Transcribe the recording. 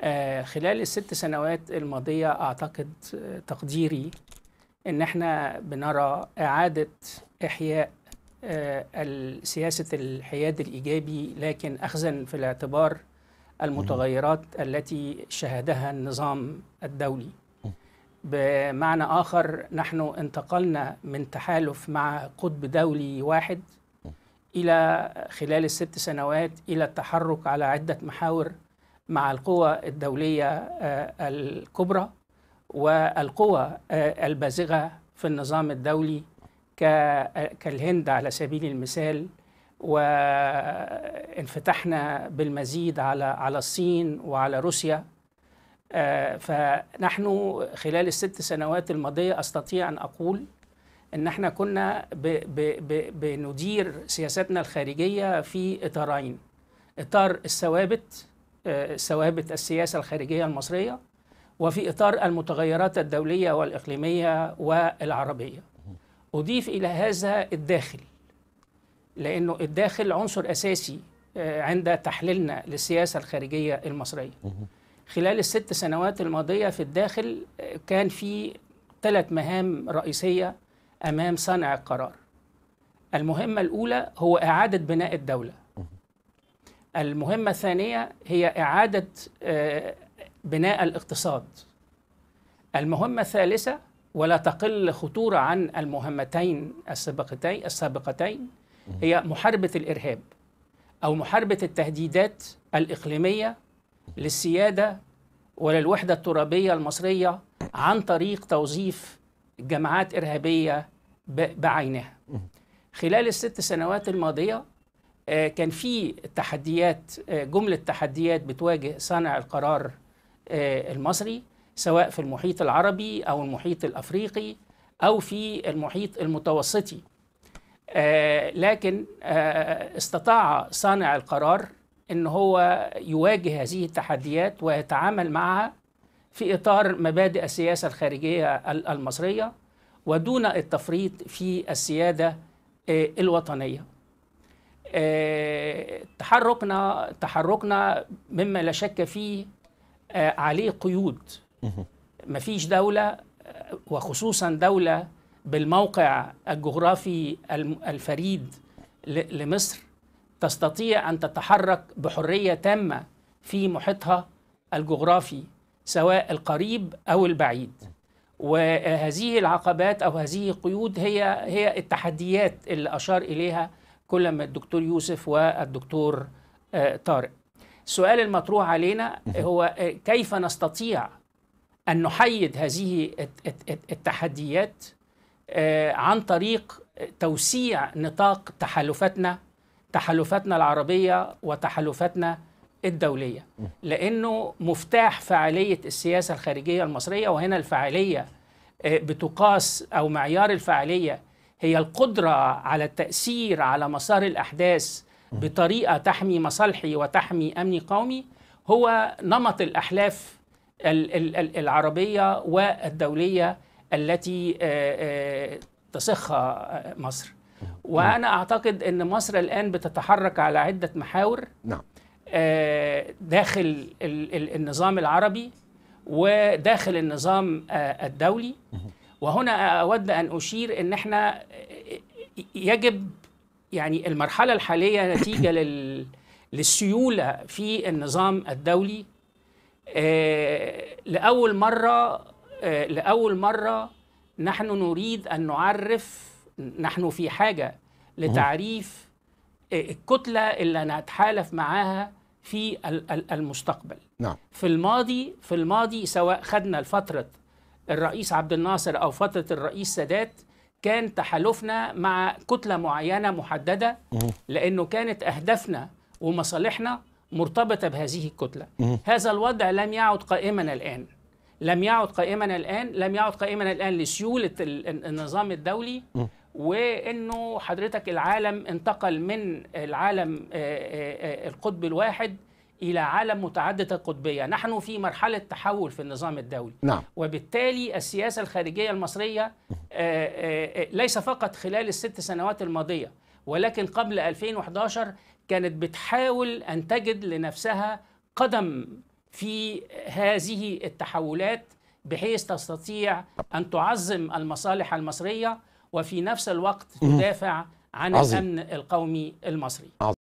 آه، خلال الست سنوات الماضية أعتقد آه، تقديري إن إحنا بنرى إعادة إحياء آه، سياسة الحياد الإيجابي لكن أخذا في الاعتبار المتغيرات التي شهدها النظام الدولي بمعنى آخر نحن انتقلنا من تحالف مع قطب دولي واحد إلى خلال الست سنوات إلى التحرك على عدة محاور مع القوى الدولية آه، الكبرى والقوى آه، البازغة في النظام الدولي آه، كالهند على سبيل المثال وانفتحنا بالمزيد على على الصين وعلى روسيا فنحن خلال الست سنوات الماضية أستطيع أن أقول ان احنا كنا ب ب ب بندير سياستنا الخارجيه في اطارين اطار الثوابت ثوابت السياسة الخارجية المصرية وفي إطار المتغيرات الدولية والإقليمية والعربية أضيف إلى هذا الداخل لأنه الداخل عنصر أساسي آه، عند تحليلنا للسياسة الخارجية المصرية خلال الست سنوات الماضية في الداخل آه، كان في ثلاث مهام رئيسية أمام صانع القرار المهمة الأولى هو إعادة بناء الدولة المهمة الثانية هي إعادة آه، بناء الاقتصاد المهمة الثالثة ولا تقل خطورة عن المهمتين السابقتين السابقتين هي محاربة الإرهاب أو محاربة التهديدات الإقليمية للسيادة وللوحدة الترابية المصرية عن طريق توظيف جماعات إرهابية بعينها خلال الست سنوات الماضية آه، كان في تحديات آه، جملة تحديات بتواجه صانع القرار آه، المصري سواء في المحيط العربي أو المحيط الأفريقي أو في المحيط المتوسطي لكن استطاع صانع القرار ان هو يواجه هذه التحديات ويتعامل معها في اطار مبادئ السياسه الخارجيه المصريه ودون التفريط في السياده الوطنيه آه، تحركنا تحركنا مما لا شك فيه آه، عليه قيود مفيش دولة آه، وخصوصا دولة بالموقع الجغرافي الفريد لمصر تستطيع أن تتحرك بحرية تامة في محيطها الجغرافي سواء القريب أو البعيد وهذه العقبات أو هذه القيود هي هي التحديات اللي أشار إليها كل ما الدكتور يوسف والدكتور آه، طارق السؤال المطروح علينا هو آه، كيف نستطيع أن نحيد هذه التحديات آه، عن طريق توسيع نطاق تحالفاتنا تحالفاتنا العربية وتحالفاتنا الدولية لأنه مفتاح فعالية السياسة الخارجية المصرية وهنا الفعالية بتقاس أو معيار الفعالية هي القدرة على التأثير على مسار الأحداث بطريقة تحمي مصالحي وتحمي أمني قومي هو نمط الأحلاف العربية والدولية التي آه، آه، تسخها آه، مصر وأنا أعتقد أن مصر الآن بتتحرك على عدة محاور نعم داخل النظام العربي وداخل النظام الدولي وهنا اود ان اشير ان احنا يجب يعني المرحله الحاليه نتيجه لل للسيوله في النظام الدولي آه، لاول مره آه، لاول مره نحن نريد ان نعرف نحن في حاجه لتعريف آه، الكتله اللي نتحالف معاها في المستقبل نعم. في الماضي في الماضي سواء خدنا الفتره الرئيس عبد الناصر او فتره الرئيس سادات كان تحالفنا مع كتله معينه محدده لانه كانت اهدافنا ومصالحنا مرتبطه بهذه الكتله هذا الوضع لم يعد قائما الان لم يعد قائما الان لم يعد قائما الان لسيوله النظام الدولي وانه حضرتك العالم انتقل من العالم آه، آه، آه، القطب الواحد إلى عالم متعدد القطبية نحن في مرحلة تحول في النظام الدولي نعم. وبالتالي السياسة الخارجية المصرية آه، آه، آه، ليس فقط خلال الست سنوات الماضية ولكن قبل 2011 كانت بتحاول أن تجد لنفسها قدم في هذه التحولات بحيث تستطيع أن تعظم المصالح المصرية وفي نفس الوقت تدافع عن الأمن القومي المصري عظيم.